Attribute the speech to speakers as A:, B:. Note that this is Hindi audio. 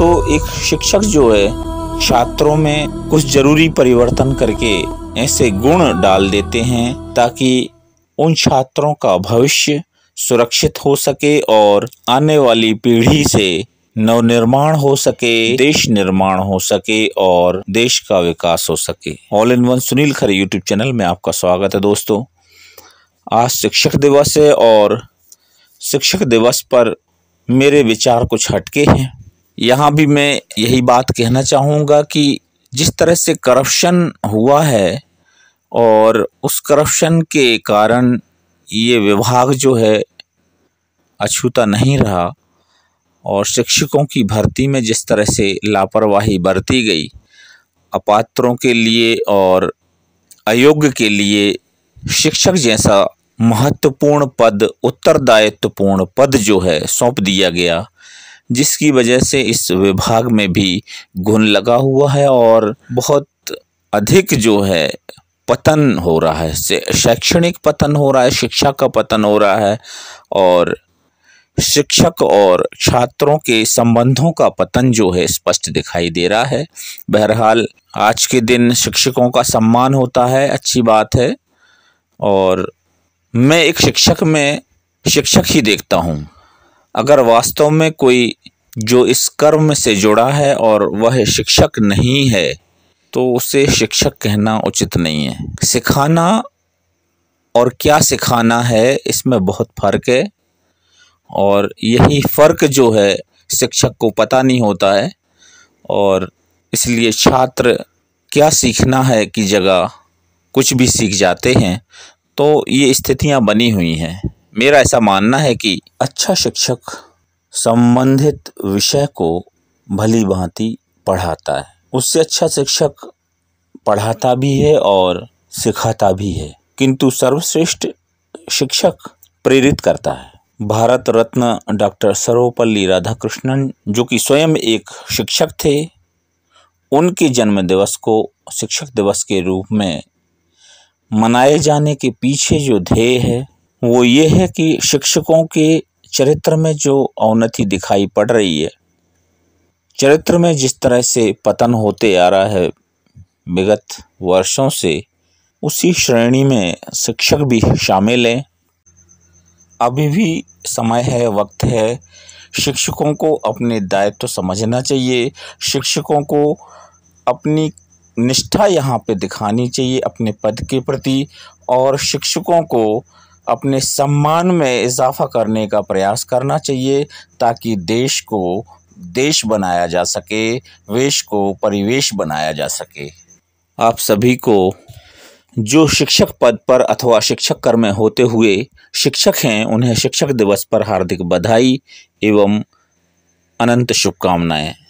A: तो एक शिक्षक जो है छात्रों में कुछ जरूरी परिवर्तन करके ऐसे गुण डाल देते हैं ताकि उन छात्रों का भविष्य सुरक्षित हो सके और आने वाली पीढ़ी से नवनिर्माण हो सके देश निर्माण हो सके और देश का विकास हो सके all in one Sunil Khare YouTube channel में आपका स्वागत है दोस्तों आज शिक्षक दिवस है और शिक्षक दिवस पर मेरे विचार कुछ हटके हैं यहाँ भी मैं यही बात कहना चाहूँगा कि जिस तरह से करप्शन हुआ है और उस करप्शन के कारण ये विभाग जो है अछूता नहीं रहा और शिक्षकों की भर्ती में जिस तरह से लापरवाही बरती गई अपात्रों के लिए और अयोग्य के लिए शिक्षक जैसा महत्वपूर्ण पद उत्तरदायित्वपूर्ण पद जो है सौंप दिया गया जिसकी वजह से इस विभाग में भी घुन लगा हुआ है और बहुत अधिक जो है पतन हो रहा है शैक्षणिक पतन हो रहा है शिक्षा का पतन हो रहा है और शिक्षक और छात्रों के संबंधों का पतन जो है स्पष्ट दिखाई दे रहा है बहरहाल आज के दिन शिक्षकों का सम्मान होता है अच्छी बात है और मैं एक शिक्षक में शिक्षक ही देखता हूँ अगर वास्तव में कोई जो इस कर्म से जुड़ा है और वह शिक्षक नहीं है तो उसे शिक्षक कहना उचित नहीं है सिखाना और क्या सिखाना है इसमें बहुत फ़र्क है और यही फ़र्क जो है शिक्षक को पता नहीं होता है और इसलिए छात्र क्या सीखना है की जगह कुछ भी सीख जाते हैं तो ये स्थितियाँ बनी हुई हैं मेरा ऐसा मानना है कि अच्छा शिक्षक संबंधित विषय को भली भांति पढ़ाता है उससे अच्छा शिक्षक पढ़ाता भी है और सिखाता भी है किंतु सर्वश्रेष्ठ शिक्षक प्रेरित करता है भारत रत्न डॉक्टर सर्वपल्ली राधाकृष्णन जो कि स्वयं एक शिक्षक थे उनके जन्म दिवस को शिक्षक दिवस के रूप में मनाए जाने के पीछे जो ध्येय है वो ये है कि शिक्षकों के चरित्र में जो अवनति दिखाई पड़ रही है चरित्र में जिस तरह से पतन होते आ रहा है विगत वर्षों से उसी श्रेणी में शिक्षक भी शामिल हैं अभी भी समय है वक्त है शिक्षकों को अपने दायित्व समझना चाहिए शिक्षकों को अपनी निष्ठा यहाँ पे दिखानी चाहिए अपने पद के प्रति और शिक्षकों को अपने सम्मान में इजाफा करने का प्रयास करना चाहिए ताकि देश को देश बनाया जा सके वेश को परिवेश बनाया जा सके आप सभी को जो शिक्षक पद पर अथवा शिक्षक कर्म में होते हुए शिक्षक हैं उन्हें शिक्षक दिवस पर हार्दिक बधाई एवं अनंत शुभकामनाएं